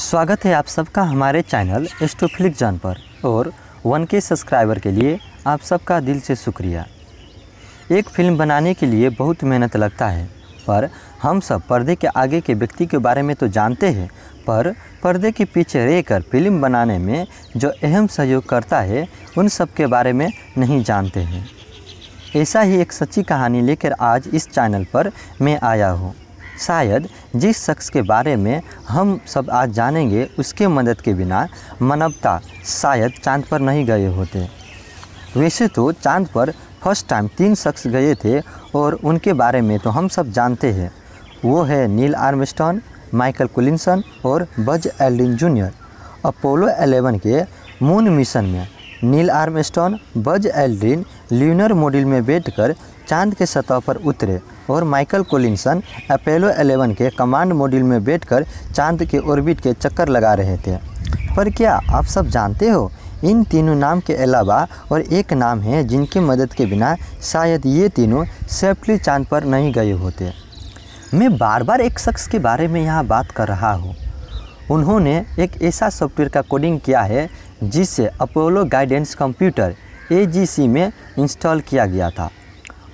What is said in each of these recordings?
स्वागत है आप सबका हमारे चैनल एस्ट्रोफिलिक जान पर और वन के सब्सक्राइबर के लिए आप सबका दिल से शुक्रिया एक फिल्म बनाने के लिए बहुत मेहनत लगता है पर हम सब पर्दे के आगे के व्यक्ति के बारे में तो जानते हैं पर पर्दे के पीछे रहकर फिल्म बनाने में जो अहम सहयोग करता है उन सब के बारे में नहीं जानते हैं ऐसा ही एक सच्ची कहानी लेकर आज इस चैनल पर मैं आया हूँ शायद जिस शख्स के बारे में हम सब आज जानेंगे उसके मदद के बिना मानवता शायद चांद पर नहीं गए होते वैसे तो चांद पर फर्स्ट टाइम तीन शख्स गए थे और उनके बारे में तो हम सब जानते हैं वो है नील आर्मस्टॉन माइकल कुलिनसन और बज एल्डिन जूनियर अपोलो 11 के मून मिशन में नील आर्मस्टॉन बज एल्ड्रिन ल्यूनर मॉड्यूल में बैठकर चांद के सतह पर उतरे और माइकल कोलिंसन अपेलो 11 के कमांड मॉड्यूल में बैठकर चांद के ऑर्बिट के चक्कर लगा रहे थे पर क्या आप सब जानते हो इन तीनों नाम के अलावा और एक नाम है जिनकी मदद के बिना शायद ये तीनों सेफ्टली चांद पर नहीं गए होते मैं बार बार एक शख्स के बारे में यहाँ बात कर रहा हूँ उन्होंने एक ऐसा सॉफ्टवेयर का कोडिंग किया है जिसे अपोलो गाइडेंस कंप्यूटर ए में इंस्टॉल किया गया था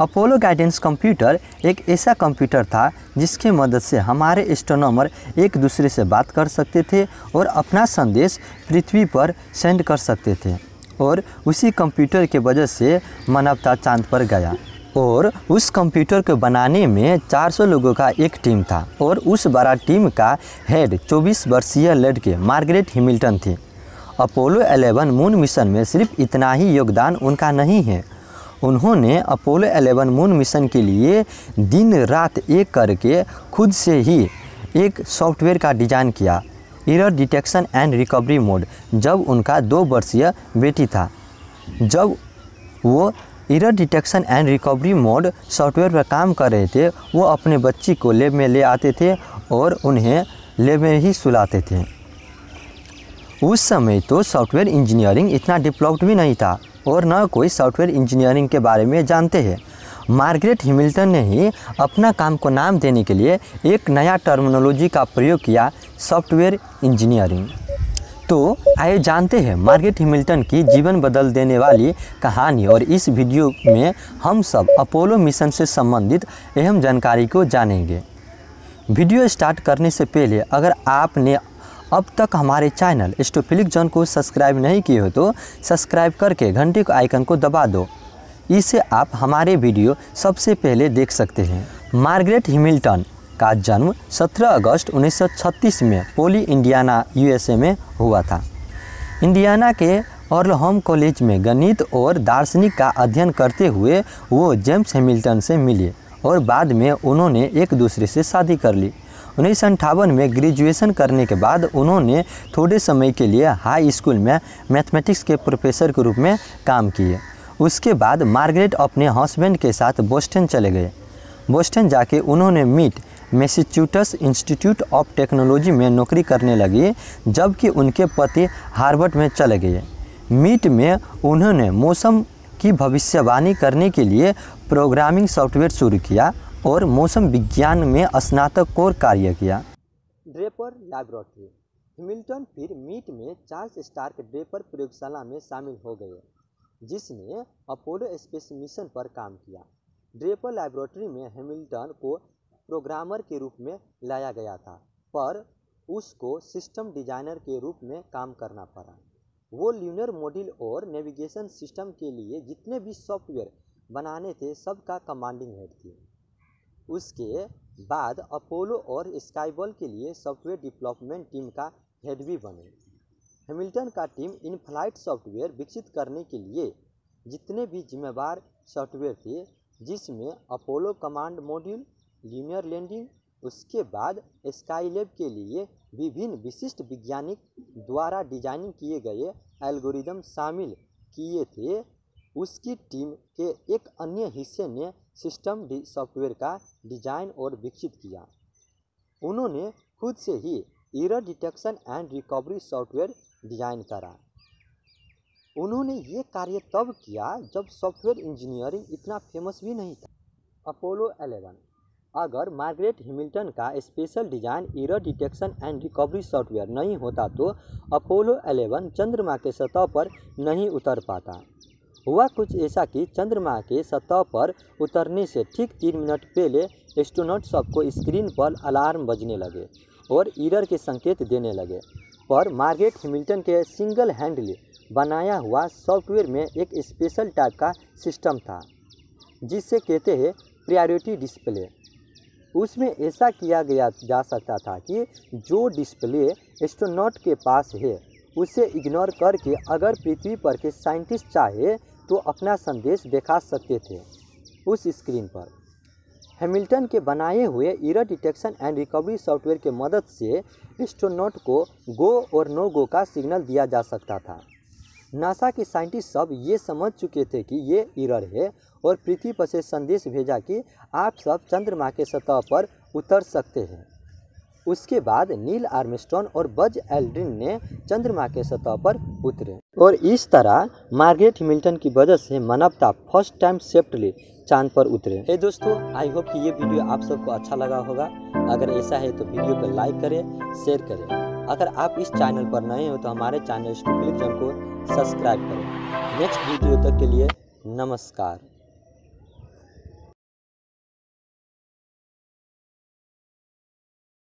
अपोलो गाइडेंस कंप्यूटर एक ऐसा कंप्यूटर था जिसके मदद से हमारे एस्ट्रोनॉमर एक दूसरे से बात कर सकते थे और अपना संदेश पृथ्वी पर सेंड कर सकते थे और उसी कंप्यूटर के वजह से मानवता चांद पर गया और उस कंप्यूटर को बनाने में 400 लोगों का एक टीम था और उस बड़ा टीम का हेड 24 वर्षीय लड़के मार्गरेट हिमिल्टन थे अपोलो 11 मून मिशन में सिर्फ इतना ही योगदान उनका नहीं है उन्होंने अपोलो 11 मून मिशन के लिए दिन रात एक करके खुद से ही एक सॉफ्टवेयर का डिज़ाइन किया error detection and recovery mode जब उनका दो वर्षीय बेटी था जब वो error detection and recovery mode software पर काम कर रहे थे वो अपने बच्ची को लेब में ले आते थे और उन्हें लेब में ही सुलाते थे उस समय तो सॉफ्टवेयर इंजीनियरिंग इतना डेवलप्ड भी नहीं था और न कोई सॉफ्टवेयर इंजीनियरिंग के बारे में जानते हैं मार्गरेट हिमिल्टन ने ही अपना काम को नाम देने के लिए एक नया टर्मिनोलॉजी का प्रयोग किया सॉफ्टवेयर इंजीनियरिंग तो आइए जानते हैं मार्गरेट हिमिल्टन की जीवन बदल देने वाली कहानी और इस वीडियो में हम सब अपोलो मिशन से संबंधित अहम जानकारी को जानेंगे वीडियो स्टार्ट करने से पहले अगर आपने अब तक हमारे चैनल स्टोफिलिक जोन को सब्सक्राइब नहीं किए हो तो सब्सक्राइब करके घंटे के आइकन को दबा दो इसे आप हमारे वीडियो सबसे पहले देख सकते हैं मार्गरेट हिमिल्टन का जन्म 17 अगस्त 1936 में पोली इंडियाना यूएसए में हुआ था इंडियाना के ऑर्लहोम कॉलेज में गणित और दार्शनिक का अध्ययन करते हुए वो जेम्स हेमिल्टन से मिले और बाद में उन्होंने एक दूसरे से शादी कर ली उन्नीस में ग्रेजुएशन करने के बाद उन्होंने थोड़े समय के लिए हाई स्कूल में मैथमेटिक्स के प्रोफेसर के रूप में काम किए उसके बाद मार्गरेट अपने हस्बैंड के साथ बोस्टन चले गए बोस्टन जाके उन्होंने MIT Massachusetts Institute of Technology में नौकरी करने लगी जबकि उनके पति हार्वर्ड में चले गए मीट में उन्होंने मौसम की भविष्यवाणी करने के लिए प्रोग्रामिंग सॉफ्टवेयर शुरू किया और मौसम विज्ञान में स्नातक कोर कार्य किया ड्रेपर लैबोरेटरी हिमिल्टन फिर मीट में चार्ल्स स्टार्क ड्रेपर प्रयोगशाला में शामिल हो गए जिसने अपोलो स्पेस मिशन पर काम किया ड्रेपर लैबोरेटरी में हेमिल्टन को प्रोग्रामर के रूप में लाया गया था पर उसको सिस्टम डिजाइनर के रूप में काम करना पड़ा वो ल्यूनर मॉड्यूल और नेविगेशन सिस्टम के लिए जितने भी सॉफ्टवेयर बनाने थे सब का कमांडिंग हेड थी उसके बाद अपोलो और स्काईबॉल के लिए सॉफ्टवेयर डेवलपमेंट टीम का हेड भी बने हैमिल्टन का टीम इन फ्लाइट सॉफ्टवेयर विकसित करने के लिए जितने भी जिम्मेवार सॉफ्टवेयर थे जिसमें Apollo command module lunar landing उसके बाद स्काईलेब के लिए विभिन्न विशिष्ट वैज्ञानिक द्वारा डिजाइनिंग किए गए एल्गोरिदम शामिल किए थे उसकी टीम के एक अन्य हिस्से ने सिस्टम भी सॉफ्टवेयर का डिजाइन और विकसित किया उन्होंने खुद से ही error detection and recovery software design करा उन्होंने ये कार्य तब किया जब सॉफ्टवेयर इंजीनियरिंग इतना फेमस भी नहीं था अपोलो 11 अगर मार्गरेट हिमिल्टन का special design error detection and recovery software नहीं होता तो अपोलो 11 चंद्रमा के सतह पर नहीं उतर पाता हुआ कुछ ऐसा कि चंद्रमा के सतह पर उतरने से ठीक तीन मिनट पहले एस्ट्रोनॉट सबको स्क्रीन पर अलार्म बजने लगे और ईरर के संकेत देने लगे पर मार्गेट हिमिल्टन के सिंगल हैंडली बनाया हुआ सॉफ्टवेयर में एक स्पेशल टाइप का सिस्टम था जिसे कहते हैं प्रायोरिटी डिस्प्ले उसमें ऐसा किया गया जा सकता था कि जो डिस्प्ले एस्ट्रोनॉट के पास है उसे इग्नोर करके अगर पृथ्वी पर के साइंटिस्ट चाहे तो अपना संदेश दिखा सकते थे उस स्क्रीन पर हैमिल्टन के बनाए हुए error detection and recovery software के मदद से एस्ट्रोनॉट को गो और नो गो का सिग्नल दिया जा सकता था नासा के साइंटिस्ट सब ये समझ चुके थे कि ये इरर है और पृथ्वी पर से संदेश भेजा कि आप सब चंद्रमा के सतह पर उतर सकते हैं उसके बाद नील आर्मस्टोन और बज एल्ड्रिन ने चंद्रमा के सतह पर उतरे और इस तरह मार्गरेट हिमिल्टन की वजह से मानवता फर्स्ट टाइम सेफ्टली चांद पर उतरे हे दोस्तों आई होप कि ये वीडियो आप सबको अच्छा लगा होगा अगर ऐसा है तो वीडियो को लाइक करें शेयर करें अगर आप इस चैनल पर नए हो तो हमारे चैनल को सब्सक्राइब करें नेक्स्ट वीडियो तक के लिए नमस्कार